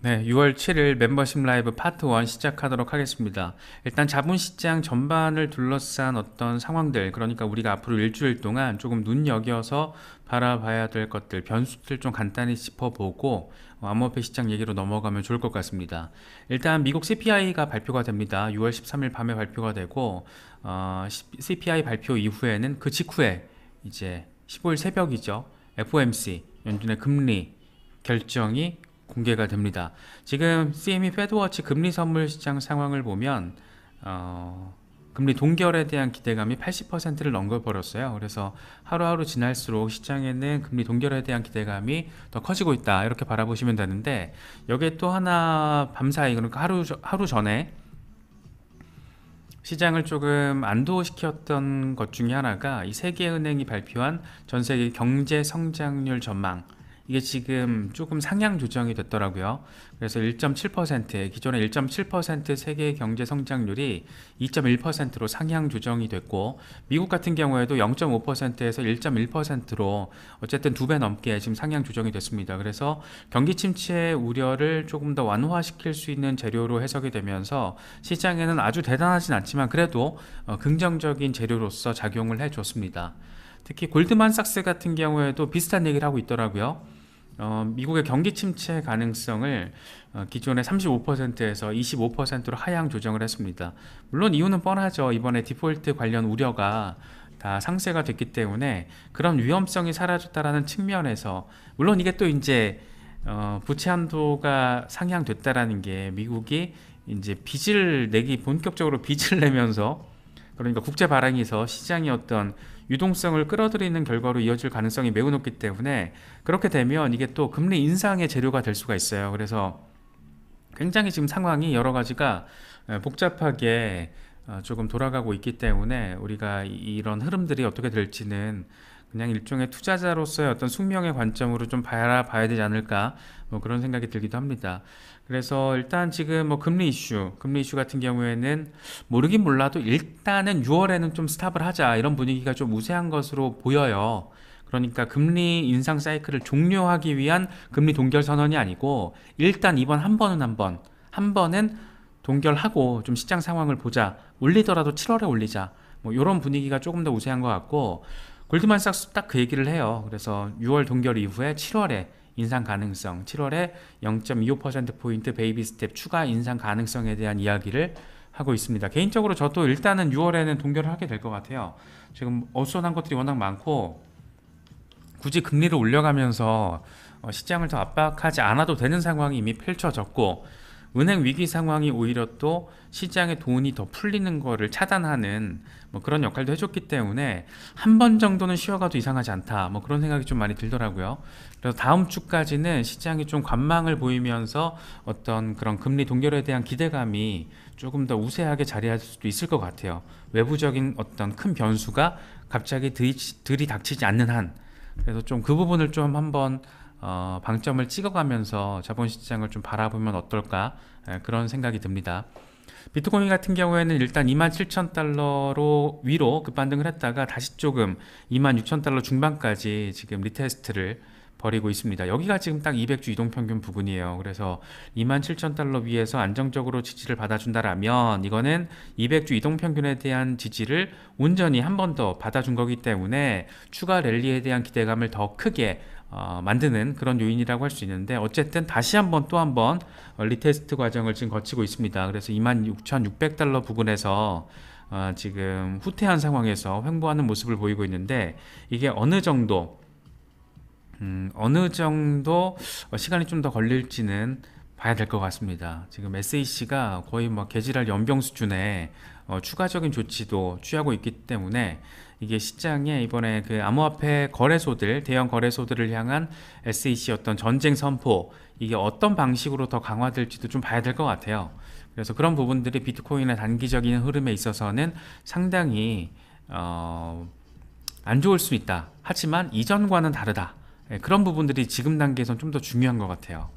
네, 6월 7일 멤버십 라이브 파트 1 시작하도록 하겠습니다. 일단 자본시장 전반을 둘러싼 어떤 상황들, 그러니까 우리가 앞으로 일주일 동안 조금 눈여겨서 바라봐야 될 것들, 변수들 좀 간단히 짚어보고 어, 암호화폐 시장 얘기로 넘어가면 좋을 것 같습니다. 일단 미국 CPI가 발표가 됩니다. 6월 13일 밤에 발표가 되고 어, CPI 발표 이후에는 그 직후에 이제 15일 새벽이죠. FOMC 연준의 금리 결정이 공개가 됩니다. 지금 CME 패드워치 금리 선물 시장 상황을 보면 어, 금리 동결에 대한 기대감이 80%를 넘겨버렸어요. 그래서 하루하루 지날수록 시장에는 금리 동결에 대한 기대감이 더 커지고 있다. 이렇게 바라보시면 되는데 여기에 또 하나 밤사이 그러니까 하루 하루 전에 시장을 조금 안도시켰던 것 중에 하나가 이 세계은행이 발표한 전 세계 경제 성장률 전망 이게 지금 조금 상향 조정이 됐더라고요. 그래서 1.7% 기존의 1.7% 세계 경제 성장률이 2.1%로 상향 조정이 됐고 미국 같은 경우에도 0.5%에서 1.1%로 어쨌든 두 배 넘게 지금 상향 조정이 됐습니다. 그래서 경기 침체 우려를 조금 더 완화시킬 수 있는 재료로 해석이 되면서 시장에는 아주 대단하진 않지만 그래도 어, 긍정적인 재료로서 작용을 해줬습니다. 특히 골드만삭스 같은 경우에도 비슷한 얘기를 하고 있더라고요. 어, 미국의 경기 침체 가능성을 어, 기존의 35%에서 25%로 하향 조정을 했습니다. 물론 이유는 뻔하죠. 이번에 디폴트 관련 우려가 다 상쇄가 됐기 때문에 그런 위험성이 사라졌다라는 측면에서 물론 이게 또 이제 어, 부채 한도가 상향됐다라는 게 미국이 이제 빚을 내기 본격적으로 빚을 내면서 그러니까 국제 발행에서 시장이 어떤 유동성을 끌어들이는 결과로 이어질 가능성이 매우 높기 때문에 그렇게 되면 이게 또 금리 인상의 재료가 될 수가 있어요. 그래서 굉장히 지금 상황이 여러 가지가 복잡하게 어, 조금 돌아가고 있기 때문에 우리가 이런 흐름들이 어떻게 될지는 그냥 일종의 투자자로서의 어떤 숙명의 관점으로 좀 바라봐야 되지 않을까 뭐 그런 생각이 들기도 합니다. 그래서 일단 지금 뭐 금리 이슈, 금리 이슈 같은 경우에는 모르긴 몰라도 일단은 6월에는 좀 스탑을 하자 이런 분위기가 좀 우세한 것으로 보여요. 그러니까 금리 인상 사이클을 종료하기 위한 금리 동결 선언이 아니고 일단 이번 한 번은 한 번, 한 번은 동결하고 좀 시장 상황을 보자. 올리더라도 7월에 올리자. 뭐 이런 분위기가 조금 더 우세한 것 같고 골드만삭스 딱 그 얘기를 해요. 그래서 6월 동결 이후에 7월에 인상 가능성, 7월에 0.25%포인트 베이비 스텝 추가 인상 가능성에 대한 이야기를 하고 있습니다. 개인적으로 저도 일단은 6월에는 동결을 하게 될 것 같아요. 지금 어수선한 것들이 워낙 많고 굳이 금리를 올려가면서 어, 시장을 더 압박하지 않아도 되는 상황이 이미 펼쳐졌고 은행 위기 상황이 오히려 또 시장에 돈이 더 풀리는 거를 차단하는 뭐 그런 역할도 해줬기 때문에 한 번 정도는 쉬어가도 이상하지 않다 뭐 그런 생각이 좀 많이 들더라고요 그래서 다음 주까지는 시장이 좀 관망을 보이면서 어떤 그런 금리 동결에 대한 기대감이 조금 더 우세하게 자리할 수도 있을 것 같아요 외부적인 어떤 큰 변수가 갑자기 들이닥치지 않는 한 그래서 좀 그 부분을 좀 한번 어, 방점을 찍어가면서 자본시장을 좀 바라보면 어떨까 에, 예, 그런 생각이 듭니다. 비트코인 같은 경우에는 일단 27,000달러로 위로 급반등을 했다가 다시 조금 26,000달러 중반까지 지금 리테스트를 벌이고 있습니다. 여기가 지금 딱 200주 이동평균 부근이에요. 그래서 27,000달러 위에서 안정적으로 지지를 받아준다라면 이거는 200주 이동평균에 대한 지지를 온전히 한 번 더 받아준 거기 때문에 추가 랠리에 대한 기대감을 더 크게 어, 만드는 그런 요인이라고 할 수 있는데 어쨌든 다시 한번 또 한번 리테스트 과정을 지금 거치고 있습니다. 그래서 26,600달러 부근에서 어, 지금 후퇴한 상황에서 횡보하는 모습을 보이고 있는데 이게 어느 정도 음, 어느 정도 어, 시간이 좀 더 걸릴지는 봐야 될 것 같습니다. 지금 SEC가 거의 뭐 개질할 연병 수준의 어, 추가적인 조치도 취하고 있기 때문에 이게 시장에 이번에 그 암호화폐 거래소들 대형 거래소들을 향한 SEC 어떤 전쟁 선포 이게 어떤 방식으로 더 강화될지도 좀 봐야 될 것 같아요. 그래서 그런 부분들이 비트코인의 단기적인 흐름에 있어서는 상당히 어, 안 좋을 수 있다. 하지만 이전과는 다르다. 예, 그런 부분들이 지금 단계에선 좀 더 중요한 것 같아요.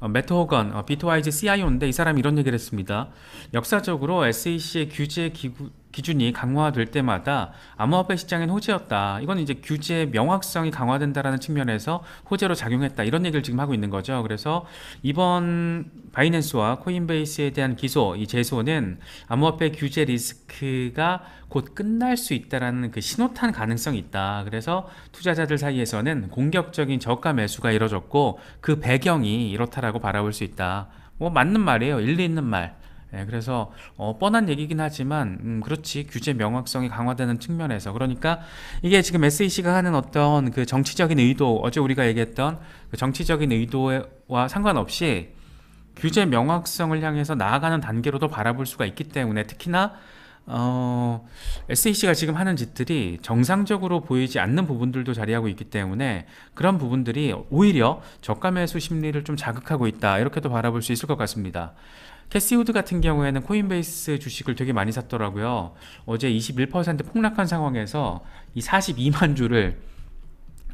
어, 매트 호건, 어, 비트와이즈 CIO인데 이 사람이 이런 얘기를 했습니다. 역사적으로 SEC의 규제 기구, 기준이 강화될 때마다 암호화폐 시장은 호재였다. 이건 이제 규제의 명확성이 강화된다라는 측면에서 호재로 작용했다. 이런 얘기를 지금 하고 있는 거죠. 그래서 이번 바이낸스와 코인베이스에 대한 기소, 이 제소는 암호화폐 규제 리스크가 곧 끝날 수 있다라는 그 신호탄 가능성이 있다. 그래서 투자자들 사이에서는 공격적인 저가 매수가 이뤄졌고 그 배경이 이렇다라고 바라볼 수 있다. 뭐 맞는 말이에요. 일리 있는 말. 예, 그래서 어, 뻔한 얘기긴 하지만 음, 그렇지 규제 명확성이 강화되는 측면에서 그러니까 이게 지금 SEC가 하는 어떤 그 정치적인 의도 어제 우리가 얘기했던 그 정치적인 의도와 상관없이 규제 명확성을 향해서 나아가는 단계로도 바라볼 수가 있기 때문에 특히나 어, SEC가 지금 하는 짓들이 정상적으로 보이지 않는 부분들도 자리하고 있기 때문에 그런 부분들이 오히려 저가 매수 심리를 좀 자극하고 있다 이렇게도 바라볼 수 있을 것 같습니다. 캐시우드 같은 경우에는 코인베이스 주식을 되게 많이 샀더라고요. 어제 21% 폭락한 상황에서 이 42만 주를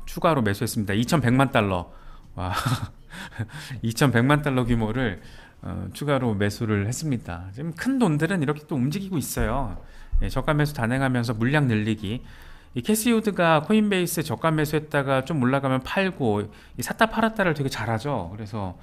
추가로 매수했습니다. 2,100만 달러. 와. 2,100만 달러 규모를 어, 추가로 매수를 했습니다. 지금 큰 돈들은 이렇게 또 움직이고 있어요. 예, 저가 매수 단행하면서 물량 늘리기. 이 캐시우드가 코인베이스 저가 매수했다가 좀 올라가면 팔고 샀다 팔았다를 되게 잘하죠. 그래서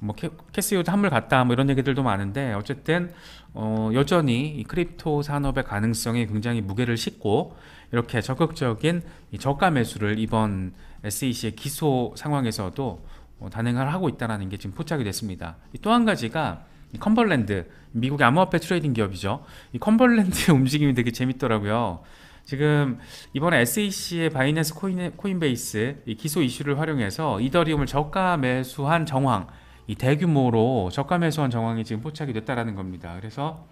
뭐 캐시우드 한물 갔다 뭐 이런 얘기들도 많은데 어쨌든 어 여전히 크립토 산업의 가능성이 굉장히 무게를 싣고 이렇게 적극적인 저가 매수를 이번 SEC의 기소 상황에서도 어 단행을 하고 있다는게 지금 포착이 됐습니다. 또 한 가지가 컨버랜드 미국의 암호화폐 트레이딩 기업이죠. 이 컨버랜드의 움직임이 되게 재밌더라고요. 지금 이번에 SEC의 바이낸스 코인, 베이스 기소 이슈를 활용해서 이더리움을 저가 매수한 정황 이 대규모로 저가 매수한 정황이 지금 포착이 됐다라는 겁니다. 그래서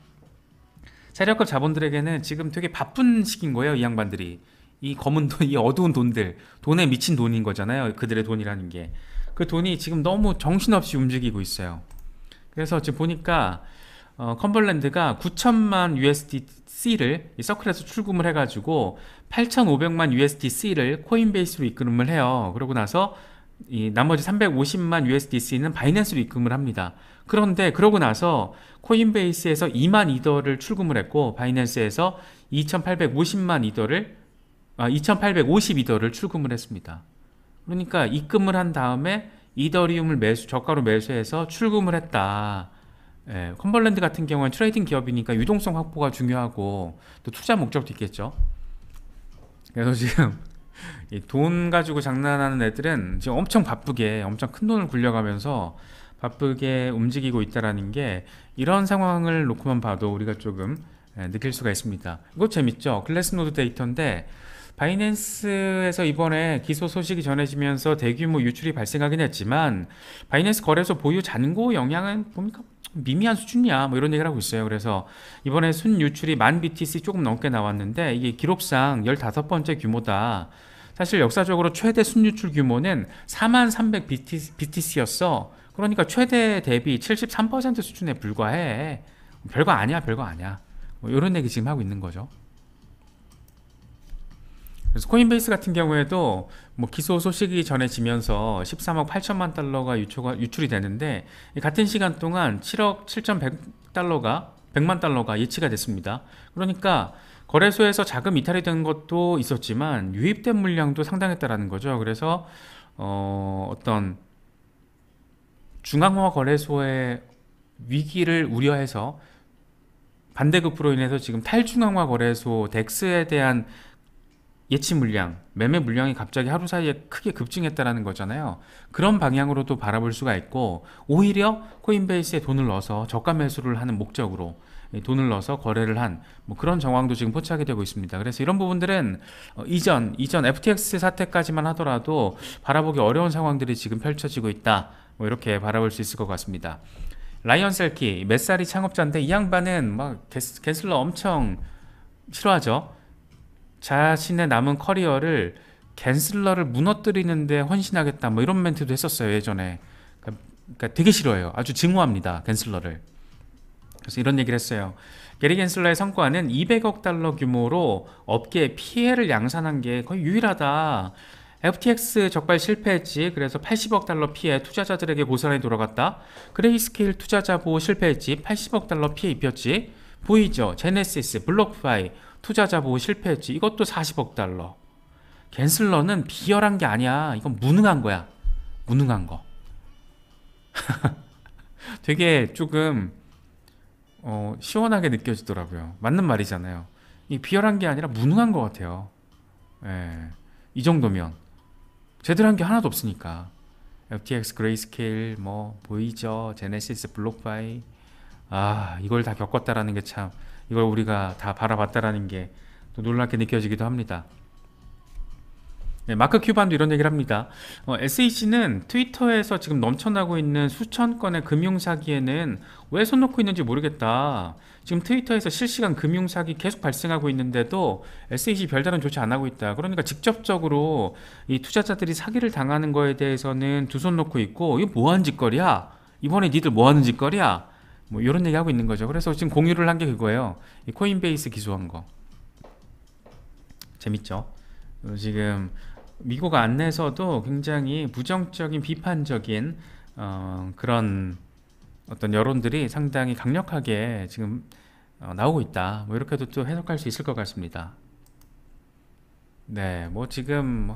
세력급 자본들에게는 지금 되게 바쁜 시기인 거예요, 이 양반들이. 이 검은 돈, 이 어두운 돈들, 돈에 미친 돈인 거잖아요. 그들의 돈이라는 게. 그 돈이 지금 너무 정신없이 움직이고 있어요. 그래서 지금 보니까 어, 컴벌랜드가 9천만 USDC를 서클에서 출금을 해가지고 8,500만 USDC를 코인베이스로 입금을 해요. 그러고 나서 이 나머지 350만 USDC는 바이낸스로 입금을 합니다. 그런데 그러고 나서 코인베이스에서 2만 이더를 출금을 했고 바이낸스에서 2,850만 이더를 아, 2,852더를 출금을 했습니다. 그러니까 입금을 한 다음에 이더리움을 매수 저가로 매수해서 출금을 했다. 예, 컨벌랜드 같은 경우는 트레이딩 기업이니까 유동성 확보가 중요하고 또 투자 목적도 있겠죠. 그래서 지금 돈 가지고 장난하는 애들은 지금 엄청 바쁘게 엄청 큰 돈을 굴려가면서 바쁘게 움직이고 있다라는 게 이런 상황을 놓고만 봐도 우리가 조금 예, 느낄 수가 있습니다. 이거 재밌죠? 클래스노드 데이터인데 바이낸스에서 이번에 기소 소식이 전해지면서 대규모 유출이 발생하긴 했지만 바이낸스 거래소 보유 잔고 영향은 보니까 미미한 수준이야 뭐 이런 얘기를 하고 있어요 그래서 이번에 순 유출이 만 BTC 조금 넘게 나왔는데 이게 기록상 15번째 규모다 사실 역사적으로 최대 순유출 규모는 4300BTC였어. 그러니까 최대 대비 73% 수준에 불과해. 별거 아니야, 별거 아니야. 뭐 이런 얘기 지금 하고 있는 거죠. 그래서 코인베이스 같은 경우에도 뭐 기소 소식이 전해지면서 13억 8천만 달러가 유출가, 유출이 되는데 같은 시간 동안 7억 7,100 달러가 100만 달러가 예치가 됐습니다. 그러니까 거래소에서 자금 이탈이 된 것도 있었지만 유입된 물량도 상당했다라는 거죠. 그래서 어, 어떤 중앙화 거래소의 위기를 우려해서 반대급부로 인해서 지금 탈중앙화 거래소 덱스에 대한 예치 물량, 매매 물량이 갑자기 하루 사이에 크게 급증했다라는 거잖아요. 그런 방향으로도 바라볼 수가 있고 오히려 코인베이스에 돈을 넣어서 저가 매수를 하는 목적으로 예, 돈을 넣어서 거래를 한뭐 그런 정황도 지금 포착이 되고 있습니다. 그래서 이런 부분들은 어, 이전 이전 FTX 사태까지만 하더라도 바라보기 어려운 상황들이 지금 펼쳐지고 있다. 뭐 이렇게 바라볼 수 있을 것 같습니다. 라이언 셀키 몇 살이 창업자인데 이 양반은 막게슬러 엄청 싫어하죠. 자신의 남은 커리어를 갠슬러를 무너뜨리는데 헌신하겠다 뭐 이런 멘트도 했었어요 예전에 그러니까, 그러니까 되게 싫어해요 아주 증오합니다 갠슬러를 그래서 이런 얘기를 했어요. 게리 겐슬러의 성과는 200억 달러 규모로 업계에 피해를 양산한 게 거의 유일하다. FTX 적발 실패했지. 그래서 80억 달러 피해 투자자들에게 고스란히 돌아갔다. 그레이스케일 투자자 보호 실패했지. 80억 달러 피해 입혔지. 보이죠? 제네시스, 블록파이 투자자 보호 실패했지. 이것도 40억 달러. 겐슬러는 비열한 게 아니야. 이건 무능한 거야. 무능한 거. 되게 조금 어, 시원하게 느껴지더라고요. 맞는 말이잖아요. 이 비열한 게 아니라 무능한 것 같아요. 예, 이 정도면 제대로 한 게 하나도 없으니까 FTX 그레이스케일 뭐 보이죠 제네시스 블록바이 아 이걸 다 겪었다라는 게 참 이걸 우리가 다 바라봤다라는 게또 놀랍게 느껴지기도 합니다. 네, 마크 큐반도 이런 얘기를 합니다. 어, SEC는 트위터에서 지금 넘쳐나고 있는 수천 건의 금융 사기에는 왜 손 놓고 있는지 모르겠다. 지금 트위터에서 실시간 금융 사기 계속 발생하고 있는데도 SEC 별다른 조치 안 하고 있다. 그러니까 직접적으로 이 투자자들이 사기를 당하는 거에 대해서는 두 손 놓고 있고 이거 뭐 하는 짓거리야? 이번에 니들 뭐 하는 짓거리야? 뭐 이런 얘기 하고 있는 거죠. 그래서 지금 공유를 한 게 그거예요. 코인베이스 기소한 거. 재밌죠? 어, 지금 미국 안에서도 내 굉장히 부정적인 비판적인 어, 그런 어떤 여론들이 상당히 강력하게 지금 어, 나오고 있다. 뭐 이렇게도 또 해석할 수 있을 것 같습니다. 네, 뭐 지금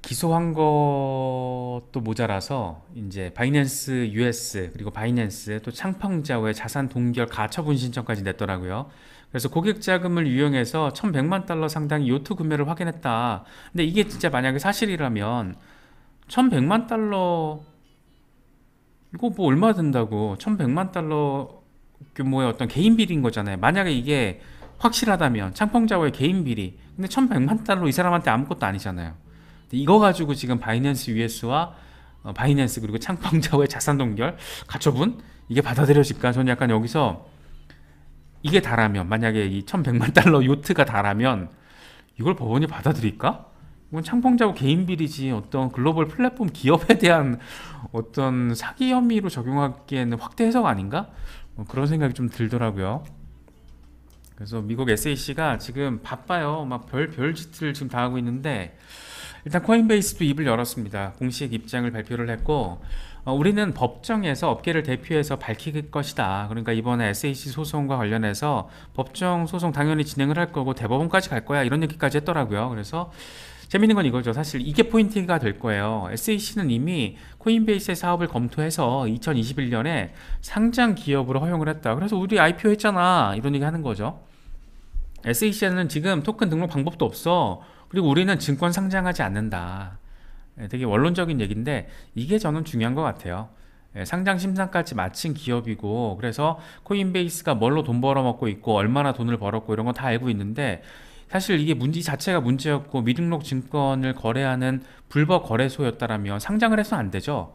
기소한 것도 모자라서 이제 바이낸스 US 그리고 바이낸스 또 창펑자오의 자산 동결 가처분 신청까지 냈더라고요. 그래서 고객 자금을 유용해서 1100만 달러 상당의 요트 구매를 확인했다. 근데 이게 진짜 만약에 사실이라면 1100만 달러 이거 뭐 얼마 든다고 1100만 달러 규모의 그 어떤 개인 비리인 거잖아요. 만약에 이게 확실하다면 창펑자와의 개인 비리. 근데 1100만 달러 이 사람한테 아무것도 아니잖아요. 이거 가지고 지금 바이낸스 US와 어, 바이낸스 그리고 창펑자와의 자산 동결 가처분 이게 받아들여질까? 저는 약간 여기서 이게 다라면 만약에 이 1100만 달러 요트가 다라면 이걸 법원이 받아들일까? 이건 창봉자고 개인 비리지 어떤 글로벌 플랫폼 기업에 대한 어떤 사기 혐의로 적용하기에는 확대 해석 아닌가? 뭐 그런 생각이 좀 들더라고요. 그래서 미국 SEC가 지금 바빠요. 막별별 짓을 지금 다 하고 있는데 일단 코인베이스도 입을 열었습니다. 공식 입장을 발표를 했고 어, 우리는 법정에서 업계를 대표해서 밝힐 것이다. 그러니까 이번에 SEC 소송과 관련해서 법정 소송 당연히 진행을 할 거고 대법원까지 갈 거야. 이런 얘기까지 했더라고요. 그래서 재밌는 건 이거죠. 사실 이게 포인트가 될 거예요. SEC는 이미 코인베이스의 사업을 검토해서 2021년에 상장 기업으로 허용을 했다. 그래서 우리 IPO 했잖아. 이런 얘기 하는 거죠. SEC는 지금 토큰 등록 방법도 없어. 그리고 우리는 증권 상장하지 않는다. 예, 되게 원론적인 얘기인데 이게 저는 중요한 것 같아요. 예, 상장 심사까지 마친 기업이고 그래서 코인베이스가 뭘로 돈 벌어먹고 있고 얼마나 돈을 벌었고 이런 거다 알고 있는데 사실 이게 문제 자체가 문제였고 미등록 증권을 거래하는 불법 거래소였다라면 상장을 해서는 안 되죠.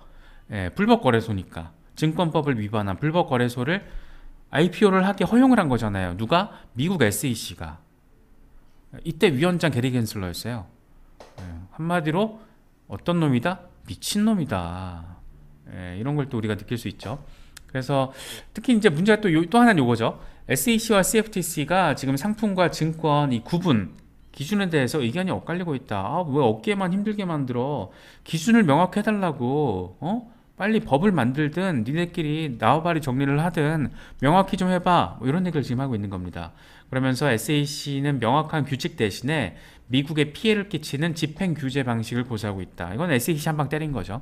예, 불법 거래소니까 증권법을 위반한 불법 거래소를 IPO를 하게 허용을 한 거잖아요. 누가 미국 SEC가 이때 위원장 게리 겐슬러였어요. 예, 한마디로 어떤 놈이다? 미친놈이다. 예, 이런 걸 또 우리가 느낄 수 있죠. 그래서 특히 이제 문제가 또, 요, 또 하나는 요거죠. SEC와 CFTC가 지금 상품과 증권 이 구분 기준에 대해서 의견이 엇갈리고 있다. 아, 왜 어깨만 힘들게 만들어? 기준을 명확 해달라고, 어? 빨리 법을 만들든 니네끼리 나와바리 정리를 하든 명확히 좀 해봐 뭐 이런 얘기를 지금 하고 있는 겁니다. 그러면서 s e c 는 명확한 규칙 대신에 미국에 피해를 끼치는 집행 규제 방식을 고수하고 있다. 이건 s e c 한 방 때린 거죠.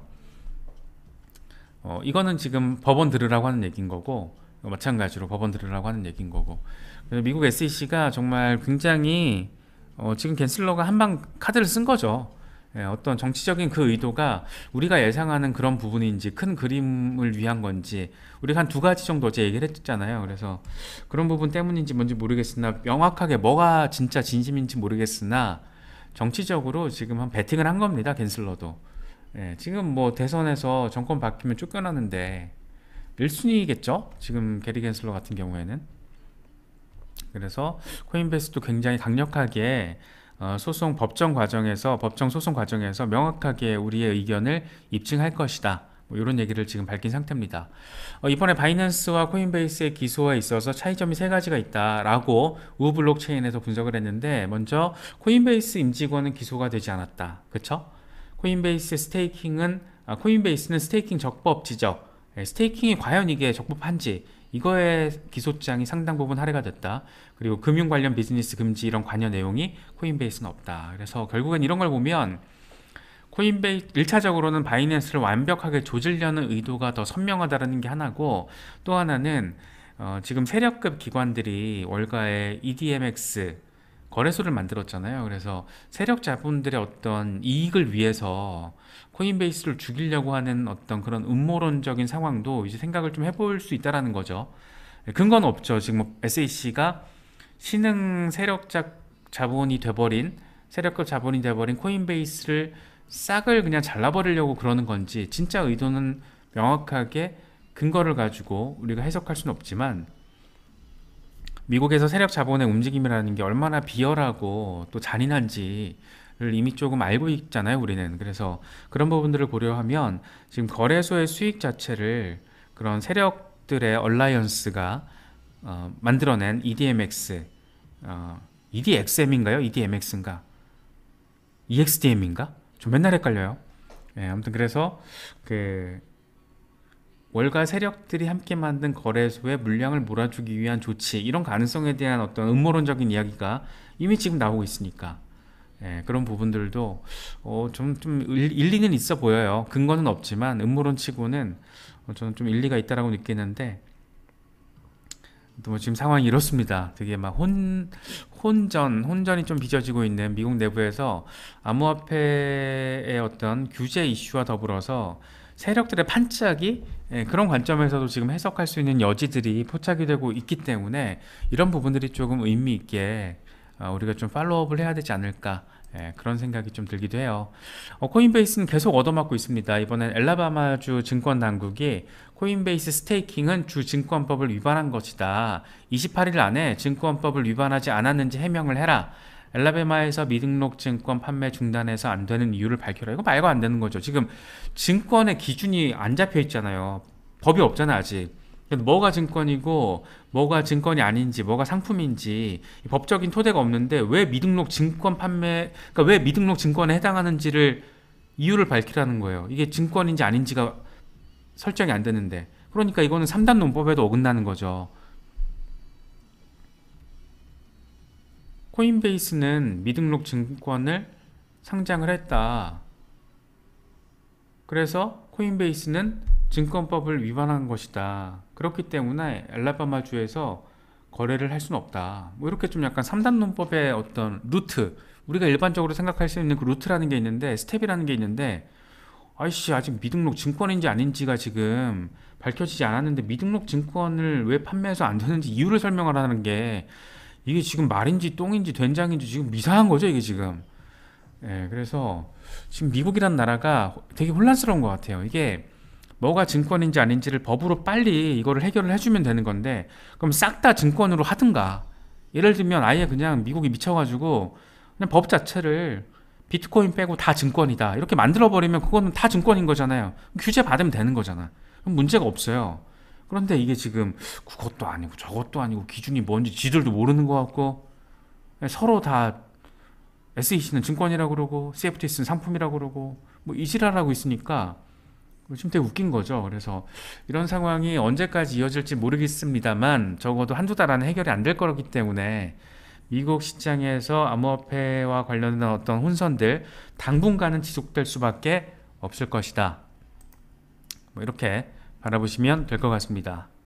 어, 이거는 지금 법원 들으라고 하는 얘기인 거고 마찬가지로 법원 들으라고 하는 얘기인 거고 미국 SEC가 정말 굉장히 어, 지금 겐슬러가 한 방 카드를 쓴 거죠. 예, 어떤 정치적인 그 의도가 우리가 예상하는 그런 부분인지 큰 그림을 위한 건지 우리가 한 두 가지 정도 어제 얘기를 했잖아요. 그래서 그런 부분 때문인지 뭔지 모르겠으나 명확하게 뭐가 진짜 진심인지 모르겠으나 정치적으로 지금 한 배팅을 한 겁니다. 겐슬러도. 예, 지금 뭐 대선에서 정권 바뀌면 쫓겨나는데 1순위겠죠? 지금 게리 겐슬러 같은 경우에는. 그래서 코인베이스도 굉장히 강력하게 어, 소송 법정 과정에서 법정 소송 과정에서 명확하게 우리의 의견을 입증할 것이다. 뭐 이런 얘기를 지금 밝힌 상태입니다. 어, 이번에 바이낸스와 코인베이스의 기소에 있어서 차이점이 세 가지가 있다라고 우블록체인에서 분석을 했는데 먼저 코인베이스 임직원은 기소가 되지 않았다. 그쵸? 코인베이스 스테이킹은 아, 코인베이스는 스테이킹 적법 지적 예, 스테이킹이 과연 이게 적법한지 이거에 기소장이 상당 부분 할애가 됐다. 그리고 금융 관련 비즈니스 금지 이런 관여 내용이 코인베이스는 없다. 그래서 결국엔 이런 걸 보면 코인베이 1차적으로는 바이낸스를 완벽하게 조질려는 의도가 더 선명하다는 게 하나고 또 하나는 어, 지금 세력급 기관들이 월가의 EDMX 거래소를 만들었잖아요. 그래서 세력자분들의 어떤 이익을 위해서 코인베이스를 죽이려고 하는 어떤 그런 음모론적인 상황도 이제 생각을 좀 해볼 수 있다라는 거죠. 네, 근거는 없죠. 지금 뭐 SEC가 신흥 세력자 자본이 돼버린 세력급 자본이 돼버린 코인베이스를 싹을 그냥 잘라버리려고 그러는 건지 진짜 의도는 명확하게 근거를 가지고 우리가 해석할 수는 없지만 미국에서 세력 자본의 움직임이라는 게 얼마나 비열하고 또 잔인한지 를 이미 조금 알고 있잖아요, 우리는. 그래서 그런 부분들을 고려하면 지금 거래소의 수익 자체를 그런 세력들의 얼라이언스가 어, 만들어낸 EDMX, 어, EDXM인가요? EDMX인가? EXDM인가? 좀 맨날 헷갈려요. 예, 아무튼 그래서 그 월가 세력들이 함께 만든 거래소에 물량을 몰아주기 위한 조치 이런 가능성에 대한 어떤 음모론적인 이야기가 이미 지금 나오고 있으니까 예, 그런 부분들도 어, 좀, 좀 일리는 있어 보여요. 근거는 없지만 음모론치고는 어, 저는 좀 일리가 있다라고 느끼는데 또뭐 지금 상황이 이렇습니다. 되게 막 혼, 혼전, 혼전이 좀 빚어지고 있는 미국 내부에서 암호화폐의 어떤 규제 이슈와 더불어서 세력들의 판짝이 예, 그런 관점에서도 지금 해석할 수 있는 여지들이 포착이 되고 있기 때문에 이런 부분들이 조금 의미 있게 어, 우리가 좀 팔로우업을 해야 되지 않을까 예, 그런 생각이 좀 들기도 해요. 어, 코인베이스는 계속 얻어맞고 있습니다. 이번엔 엘라바마주 증권 당국이 코인베이스 스테이킹은 주 증권법을 위반한 것이다. 28일 안에 증권법을 위반하지 않았는지 해명을 해라. 엘라베마에서 미등록증권 판매 중단해서 안 되는 이유를 밝혀라. 이거 말고 안 되는 거죠. 지금 증권의 기준이 안 잡혀 있잖아요. 법이 없잖아, 아직. 뭐가 증권이고 뭐가 증권이 아닌지 뭐가 상품인지 법적인 토대가 없는데 왜 미등록 증권 판매 그러니까 왜 미등록 증권에 해당하는지를 이유를 밝히라는 거예요. 이게 증권인지 아닌지가 설정이 안 되는데 그러니까 이거는 3단 논법에도 어긋나는 거죠. 코인베이스는 미등록 증권을 상장을 했다. 그래서 코인베이스는 증권법을 위반한 것이다. 그렇기 때문에 엘라바마주에서 거래를 할 수는 없다. 뭐 이렇게 좀 약간 3단 논법의 어떤 루트, 우리가 일반적으로 생각할 수 있는 그 루트라는 게 있는데, 스텝이라는 게 있는데, 아이씨, 아직 미등록 증권인지 아닌지가 지금 밝혀지지 않았는데, 미등록 증권을 왜 판매해서 안 되는지 이유를 설명하라는 게, 이게 지금 말인지 똥인지 된장인지 지금 미상한 거죠 이게 지금 예, 그래서 지금 미국이란 나라가 되게 혼란스러운 것 같아요 이게 뭐가 증권인지 아닌지를 법으로 빨리 이거를 해결을 해주면 되는 건데 그럼 싹 다 증권으로 하든가 예를 들면 아예 그냥 미국이 미쳐가지고 그냥 법 자체를 비트코인 빼고 다 증권이다 이렇게 만들어버리면 그거는 다 증권인 거잖아요 규제 받으면 되는 거잖아 그럼 문제가 없어요 그런데 이게 지금 그것도 아니고 저것도 아니고 기준이 뭔지 지들도 모르는 것 같고 예, 서로 다 SEC는 증권이라고 그러고 c f t c 는 상품이라고 그러고 뭐 이지랄하고 있으니까 지금 되게 웃긴 거죠. 그래서 이런 상황이 언제까지 이어질지 모르겠습니다만 적어도 한두 달 안에 해결이 안 될 거기 때문에 미국 시장에서 암호화폐와 관련된 어떤 혼선들 당분간은 지속될 수밖에 없을 것이다. 뭐 이렇게 바라보시면 될 것 같습니다.